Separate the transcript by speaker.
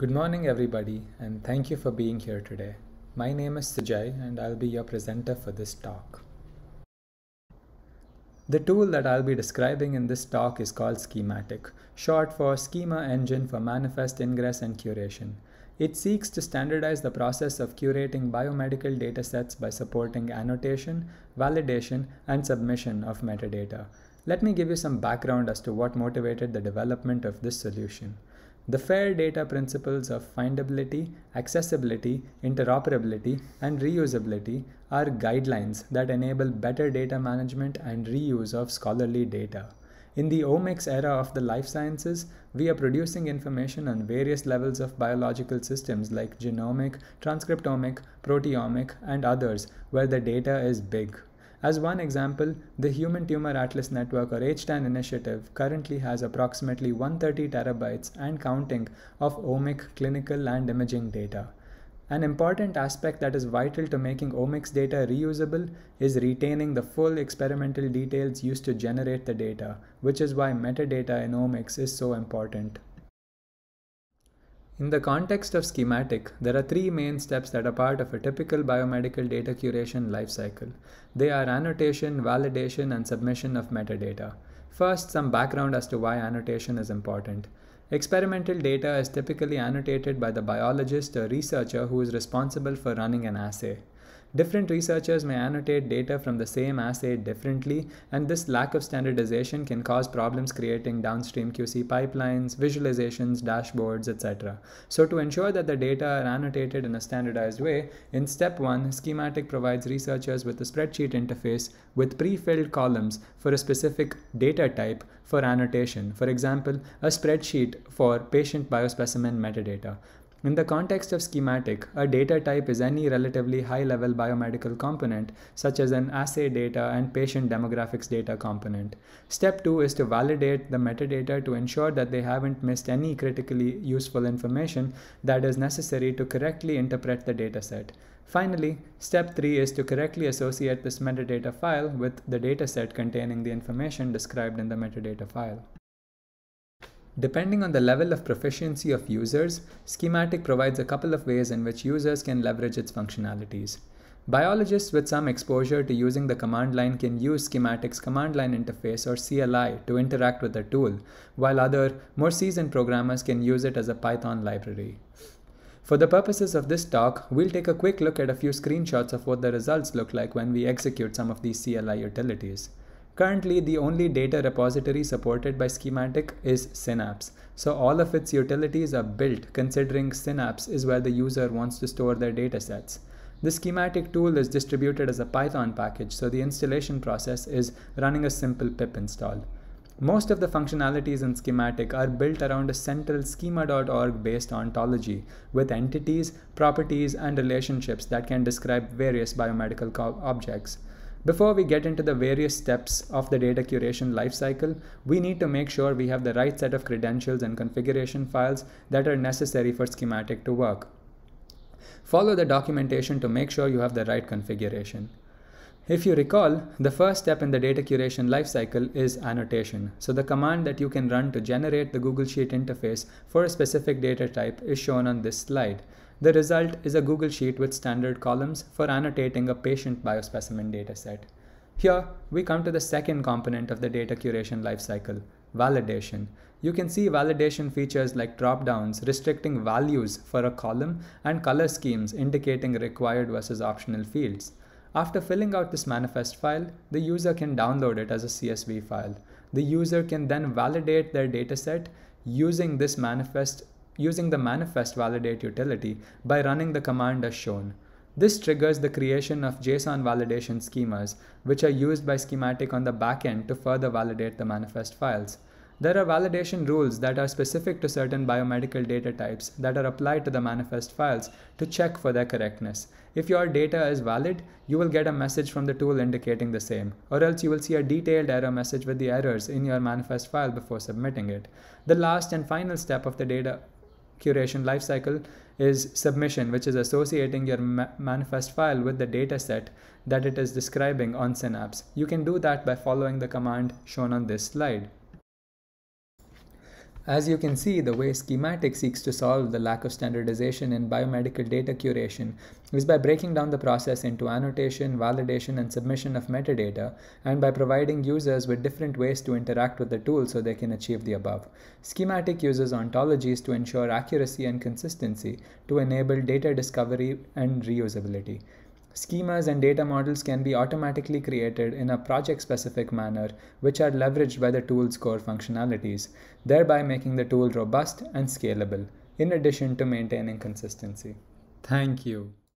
Speaker 1: Good morning, everybody, and thank you for being here today. My name is Sujay, and I'll be your presenter for this talk. The tool that I'll be describing in this talk is called Schematic, short for Schema Engine for Manifest Ingress and Curation. It seeks to standardize the process of curating biomedical datasets by supporting annotation, validation, and submission of metadata. Let me give you some background as to what motivated the development of this solution. The FAIR data principles of findability, accessibility, interoperability, and reusability are guidelines that enable better data management and reuse of scholarly data. In the omics era of the life sciences, we are producing information on various levels of biological systems like genomic, transcriptomic, proteomic, and others where the data is big. As one example, the Human Tumor Atlas Network or HTAN initiative currently has approximately 130 terabytes and counting of omic clinical and imaging data. An important aspect that is vital to making omics data reusable is retaining the full experimental details used to generate the data, which is why metadata in omics is so important. In the context of schematic, there are three main steps that are part of a typical biomedical data curation lifecycle. They are annotation, validation, and submission of metadata. First, some background as to why annotation is important. Experimental data is typically annotated by the biologist or researcher who is responsible for running an assay. Different researchers may annotate data from the same assay differently, and this lack of standardization can cause problems creating downstream QC pipelines, visualizations, dashboards, etc. So, to ensure that the data are annotated in a standardized way, in step 1, Schematic provides researchers with a spreadsheet interface with pre filled columns for a specific data type for annotation, for example, a spreadsheet for patient biospecimen metadata. In the context of schematic, a data type is any relatively high-level biomedical component, such as an assay data and patient demographics data component. Step 2 is to validate the metadata to ensure that they haven't missed any critically useful information that is necessary to correctly interpret the dataset. Finally, step 3 is to correctly associate this metadata file with the dataset containing the information described in the metadata file. Depending on the level of proficiency of users, Schematic provides a couple of ways in which users can leverage its functionalities. Biologists with some exposure to using the command line can use Schematic's command line interface or CLI to interact with the tool, while other, more seasoned programmers can use it as a Python library. For the purposes of this talk, we'll take a quick look at a few screenshots of what the results look like when we execute some of these CLI utilities. Currently, the only data repository supported by Schematic is Synapse. So all of its utilities are built considering Synapse is where the user wants to store their datasets. The schematic tool is distributed as a Python package, so the installation process is running a simple pip install. Most of the functionalities in Schematic are built around a central schema.org based ontology with entities, properties, and relationships that can describe various biomedical objects. Before we get into the various steps of the data curation lifecycle, we need to make sure we have the right set of credentials and configuration files that are necessary for schematic to work. Follow the documentation to make sure you have the right configuration. If you recall, the first step in the data curation lifecycle is annotation. So the command that you can run to generate the Google Sheet interface for a specific data type is shown on this slide. The result is a Google Sheet with standard columns for annotating a patient biospecimen dataset. Here, we come to the second component of the data curation lifecycle, validation. You can see validation features like dropdowns restricting values for a column and color schemes indicating required versus optional fields. After filling out this manifest file, the user can download it as a CSV file. The user can then validate their dataset using this manifest using the manifest validate utility by running the command as shown. This triggers the creation of JSON validation schemas, which are used by Schematic on the backend to further validate the manifest files. There are validation rules that are specific to certain biomedical data types that are applied to the manifest files to check for their correctness. If your data is valid, you will get a message from the tool indicating the same, or else you will see a detailed error message with the errors in your manifest file before submitting it. The last and final step of the data curation lifecycle is submission, which is associating your ma manifest file with the dataset that it is describing on Synapse. You can do that by following the command shown on this slide. As you can see, the way Schematic seeks to solve the lack of standardization in biomedical data curation is by breaking down the process into annotation, validation, and submission of metadata, and by providing users with different ways to interact with the tool so they can achieve the above. Schematic uses ontologies to ensure accuracy and consistency to enable data discovery and reusability. Schemas and data models can be automatically created in a project-specific manner, which are leveraged by the tool's core functionalities, thereby making the tool robust and scalable, in addition to maintaining consistency. Thank you.